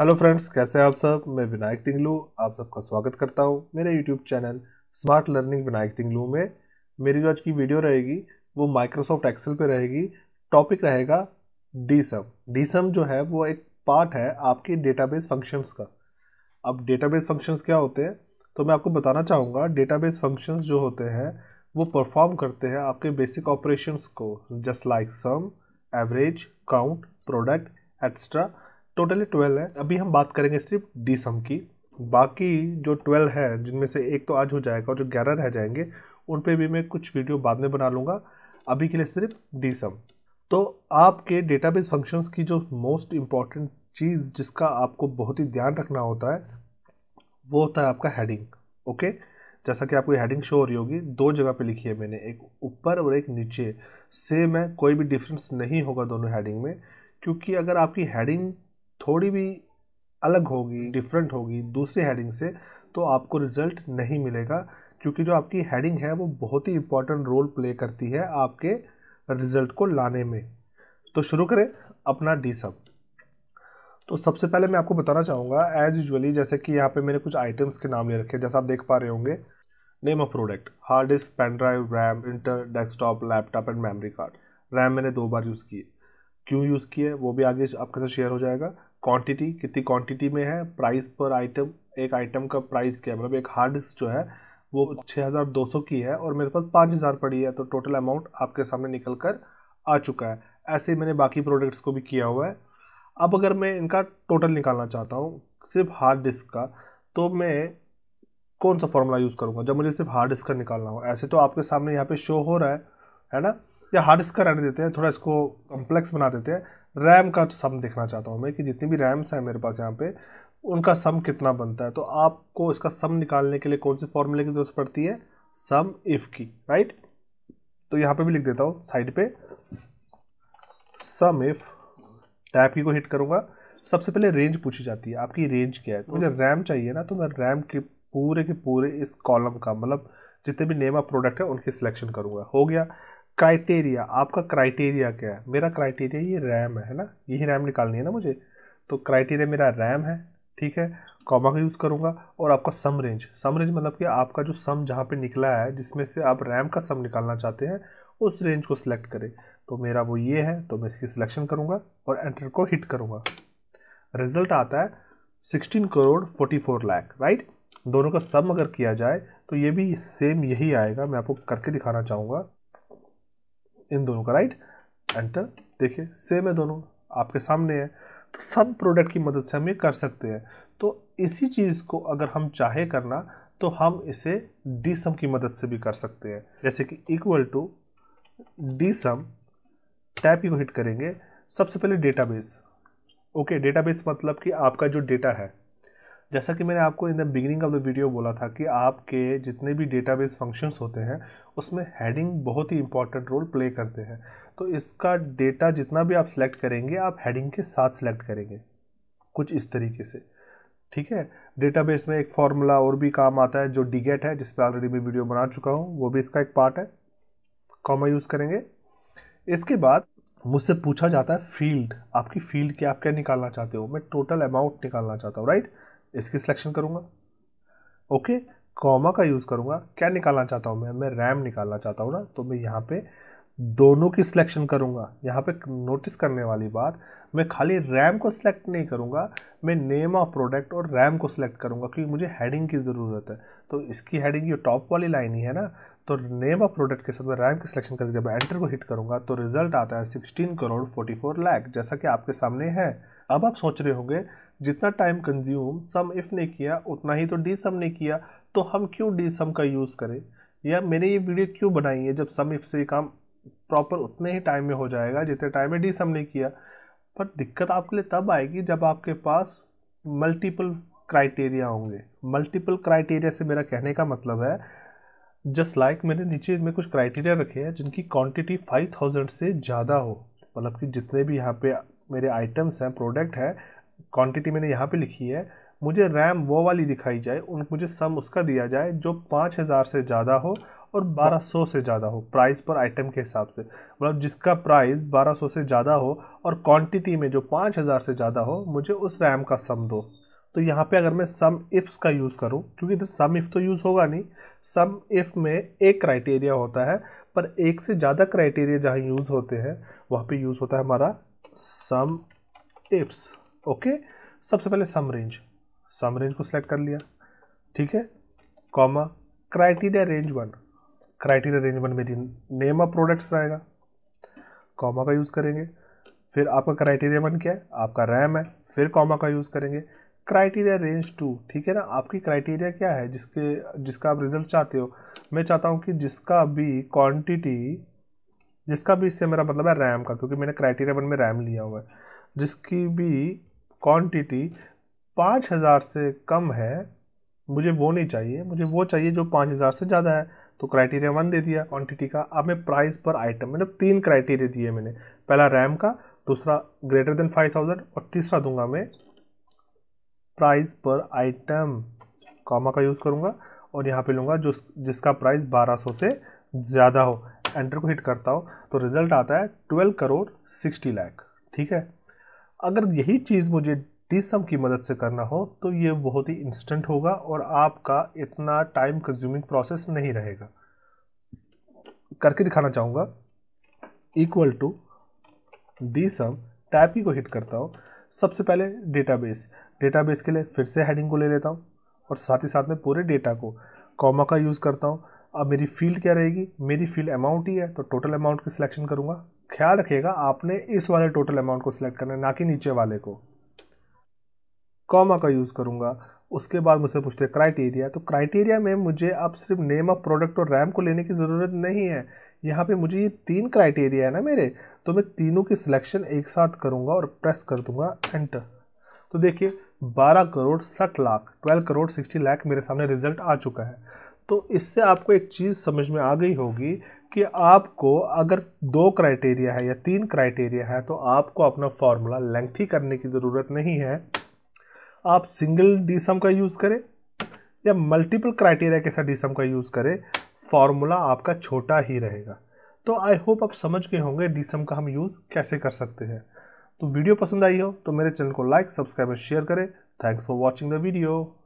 hello friends कैसे हैं आप सब मैं विनायक तिंगलू आप सबका स्वागत करता हूँ मेरे YouTube channel smart learning Vinayak Tinglu में मेरी जो आज की वीडियो रहेगी वो माइक्रोसॉफ्ट एक्सेल पे रहेगी टॉपिक रहेगा डी सम डी सम जो है वो एक पार्ट है आपके डेटाबेस फंक्शंस का अब डेटाबेस फंक्शंस क्या होते हैं तो मैं आपको बताना चाहूँगा डेटाबेस फंक्शंस जो होते हैं वो परफॉर्म करते हैं आपके बेसिक ऑपरेशंस को just like sum average count product extra totally twelve है अभी हम बात करेंगे सिर्फ डी सम की बाकी जो ट्वेल्व है जिनमें से एक तो आज हो जाएगा और जो ग्यारह रह जाएंगे उन पर भी मैं कुछ वीडियो बाद में बना लूँगा अभी के लिए सिर्फ डी सम तो आपके डेटाबेस फंक्शंस की जो मोस्ट इम्पॉर्टेंट चीज़ जिसका आपको बहुत ही ध्यान रखना होता है वो होता है आपका हेडिंग ओके जैसा कि आपको हेडिंग शो हो रही होगी दो जगह पे लिखी है मैंने एक ऊपर और एक नीचे सेम है कोई भी डिफरेंस नहीं होगा दोनों हेडिंग में क्योंकि अगर आपकी हेडिंग थोड़ी भी अलग होगी डिफरेंट होगी दूसरी हेडिंग से तो आपको रिजल्ट नहीं मिलेगा क्योंकि जो आपकी हेडिंग है वो बहुत ही इम्पोर्टेंट रोल प्ले करती है आपके रिजल्ट को लाने में तो शुरू करें अपना डी सब तो सबसे पहले मैं आपको बताना चाहूँगा एज यूजली जैसे कि यहाँ पे मैंने कुछ आइटम्स के नाम ले रखे हैं जैसा आप देख पा रहे होंगे name of product hard disk pen drive RAM inter desktop laptop and memory card RAM मैंने दो बार यूज़ किए क्यों यूज़ किए वो भी आगे आपके साथ शेयर हो जाएगा क्वांटिटी कितनी क्वांटिटी में है प्राइस पर आइटम एक आइटम का प्राइस क्या है मतलब एक हार्ड डिस्क जो है वो 6200 की है और मेरे पास 5000 पड़ी है तो टोटल अमाउंट आपके सामने निकल कर आ चुका है ऐसे ही मैंने बाकी प्रोडक्ट्स को भी किया हुआ है अब अगर मैं इनका टोटल निकालना चाहता हूँ सिर्फ हार्ड डिस्क का तो मैं कौन सा फॉर्मूला यूज़ करूँगा जब मुझे सिर्फ हार्ड डिस्क का निकालना हो ऐसे तो आपके सामने यहाँ पे शो हो रहा है है ना या हार्ड डिस्क का रहने देते हैं थोड़ा इसको कॉम्प्लेक्स बना देते हैं रैम का सम देखना चाहता हूँ मैं कि जितनी भी रैम्स हैं मेरे पास यहाँ पे उनका सम कितना बनता है तो आपको इसका सम निकालने के लिए कौन से फॉर्मूले की जरूरत पड़ती है सम इफ़ की राइट तो यहाँ पे भी लिख देता हूँ साइड पे सम इफ़ टैप की को हिट करूँगा सबसे पहले रेंज पूछी जाती है आपकी रेंज क्या है तो मुझे रैम चाहिए ना तो मैं रैम के पूरे के पूरे इस कॉलम का मतलब जितने भी नेम ऑफ प्रोडक्ट है उनकी सिलेक्शन करूँगा हो गया क्राइटेरिया आपका क्राइटेरिया क्या है मेरा क्राइटेरिया ये रैम है ना यही रैम निकालनी है ना मुझे तो क्राइटेरिया मेरा रैम है ठीक है कॉमा का यूज़ करूँगा और आपका सम रेंज सम रेंज मतलब कि आपका जो सम जहाँ पे निकला है जिसमें से आप रैम का सम निकालना चाहते हैं उस रेंज को सिलेक्ट करें तो मेरा वो ये है तो मैं इसकी सिलेक्शन करूँगा और एंटर को हिट करूँगा रिजल्ट आता है sixteen crore forty four lakh right दोनों का सम अगर किया जाए तो ये भी सेम यही आएगा मैं आपको करके दिखाना चाहूँगा इन दोनों का राइट एंटर देखिए सेम है दोनों आपके सामने है तो सब प्रोडक्ट की मदद से हम ये कर सकते हैं तो इसी चीज़ को अगर हम चाहे करना तो हम इसे डी सम की मदद से भी कर सकते हैं जैसे कि equal to the sum tab ही को हिट करेंगे सबसे पहले डेटाबेस ओके डेटाबेस मतलब कि आपका जो डेटा है जैसा कि मैंने आपको in the beginning of the video बोला था कि आपके जितने भी डेटाबेस फंक्शंस होते हैं उसमें हेडिंग बहुत ही इंपॉर्टेंट रोल प्ले करते हैं तो इसका डेटा जितना भी आप सेलेक्ट करेंगे आप हेडिंग के साथ सेलेक्ट करेंगे कुछ इस तरीके से ठीक है डेटाबेस में एक फार्मूला और भी काम आता है जो डिगेट है जिस पर ऑलरेडी मैं वीडियो बना चुका हूँ वो भी इसका एक पार्ट है कॉमा यूज़ करेंगे इसके बाद मुझसे पूछा जाता है फील्ड आपकी फील्ड क्या आप क्या निकालना चाहते हो मैं टोटल अमाउंट निकालना चाहता हूँ राइट इसकी सिलेक्शन करूँगा ओके कॉमा का यूज़ करूँगा क्या निकालना चाहता हूँ मैं मैं रैम निकालना चाहता हूँ ना तो मैं यहाँ पे दोनों की सिलेक्शन करूँगा यहाँ पे नोटिस करने वाली बात मैं खाली रैम को सिलेक्ट नहीं करूँगा मैं नेम ऑफ प्रोडक्ट और रैम को सिलेक्ट करूंगा क्योंकि मुझे हेडिंग की ज़रूरत है तो इसकी हेडिंग ये टॉप वाली लाइन ही है ना तो नेम ऑफ प्रोडक्ट के साथ मैं रैम की सिलेक्शन करके जब एंटर को हिट करूँगा तो रिजल्ट आता है sixteen crore forty four lakh जैसा कि आपके सामने है अब आप सोच रहे होंगे जितना टाइम कंज्यूम सम इफ़ ने किया उतना ही तो डी सम ने किया तो हम क्यों डी सम का यूज़ करें या मैंने ये वीडियो क्यों बनाई है जब सम इफ से काम प्रॉपर उतने ही टाइम में हो जाएगा जितने टाइम में डी सम ने किया पर दिक्कत आपके लिए तब आएगी जब आपके पास मल्टीपल क्राइटेरिया होंगे मल्टीपल क्राइटेरिया से मेरा कहने का मतलब है जस्ट लाइक like मैंने नीचे में कुछ क्राइटेरिया रखे हैं जिनकी क्वांटिटी फाइव थाउजेंड से ज़्यादा हो मतलब कि जितने भी यहाँ पे मेरे आइटम्स हैं प्रोडक्ट है क्वांटिटी मैंने यहाँ पे लिखी है मुझे रैम वो वाली दिखाई जाए उन मुझे सम उसका दिया जाए जो पाँच हज़ार से ज़्यादा हो और बारह सौ से ज़्यादा हो प्राइस पर आइटम के हिसाब से मतलब जिसका प्राइस बारह सौ से ज़्यादा हो और क्वांटिटी में जो पाँच हज़ार से ज़्यादा हो मुझे उस रैम का सम दो तो यहाँ पे अगर मैं सम इफ़्स का यूज़ करूँ क्योंकि इधर सम इफ़ तो यूज़ होगा नहीं सम इफ़ में एक क्राइटेरिया होता है पर एक से ज़्यादा क्राइटेरिया जहाँ यूज़ होते हैं वहाँ पे यूज़ होता है हमारा सम इफ़्स ओके सबसे पहले सम रेंज सम रेंज को सिलेक्ट कर लिया ठीक है comma criteria range one criteria range one मेरी नेम ऑफ प्रोडक्ट्स रहेगा कॉमा का यूज़ करेंगे फिर आपका क्राइटेरिया वन क्या है आपका रैम है फिर कॉमा का यूज़ करेंगे क्राइटेरिया रेंज टू ठीक है ना आपकी क्राइटेरिया क्या है जिसके जिसका आप रिजल्ट चाहते हो मैं चाहता हूँ कि जिसका भी क्वांटिटी जिसका भी इससे मेरा मतलब है रैम का क्योंकि मैंने क्राइटेरिया वन में रैम लिया हुआ है जिसकी भी क्वांटिटी पाँच हज़ार से कम है मुझे वो नहीं चाहिए मुझे वो चाहिए जो पाँच हज़ार से ज़्यादा है तो क्राइटेरिया वन दे दिया क्वांटिटी का अब मैं प्राइस पर आइटम मतलब तीन क्राइटेरिया दिए मैंने पहला रैम का दूसरा ग्रेटर देन फाइव थाउजेंड और तीसरा दूंगा मैं प्राइस पर आइटम कॉमा का यूज़ करूँगा और यहाँ पे लूँगा जो जिसका प्राइस बारह सौ से ज़्यादा हो एंटर को हिट करता हो तो रिज़ल्ट आता है ट्वेल्व करोड़ सिक्सटी लाख ठीक है अगर यही चीज़ मुझे टीसम की मदद से करना हो तो ये बहुत ही इंस्टेंट होगा और आपका इतना टाइम कंज्यूमिंग प्रोसेस नहीं रहेगा करके दिखाना चाहूँगा equal to the sum type ही को हिट करता हूँ सबसे पहले डेटाबेस डेटाबेस के लिए फिर से हेडिंग को ले लेता हूँ और साथ ही साथ में पूरे डेटा को कॉमा का यूज़ करता हूँ अब मेरी फील्ड क्या रहेगी मेरी फील्ड अमाउंट ही है तो टोटल अमाउंट की सिलेक्शन करूँगा ख्याल रखिएगा आपने इस वाले टोटल अमाउंट को सिलेक्ट करना है ना कि नीचे वाले को कॉमा का यूज़ करूँगा उसके बाद मुझसे पूछते हैं क्राइटेरिया तो क्राइटेरिया में मुझे अब सिर्फ नेम ऑफ प्रोडक्ट और रैम को लेने की ज़रूरत नहीं है यहाँ पे मुझे ये तीन क्राइटेरिया है ना मेरे तो मैं तीनों की सिलेक्शन एक साथ करूँगा और प्रेस कर दूँगा एंटर तो देखिए बारह करोड़ साठ लाख ट्वेल्व करोड़ सिक्सटी लाख मेरे सामने रिजल्ट आ चुका है तो इससे आपको एक चीज़ समझ में आ गई होगी कि आपको अगर दो क्राइटेरिया है या तीन क्राइटेरिया है तो आपको अपना फॉर्मूला लेंथी करने की ज़रूरत नहीं है आप सिंगल डी सम का यूज़ करें या मल्टीपल क्राइटेरिया के साथ डी सम का यूज़ करें फॉर्मूला आपका छोटा ही रहेगा तो आई होप आप समझ गए होंगे डी सम का हम यूज़ कैसे कर सकते हैं तो वीडियो पसंद आई हो तो मेरे चैनल को लाइक सब्सक्राइब और शेयर करें thanks for watching the video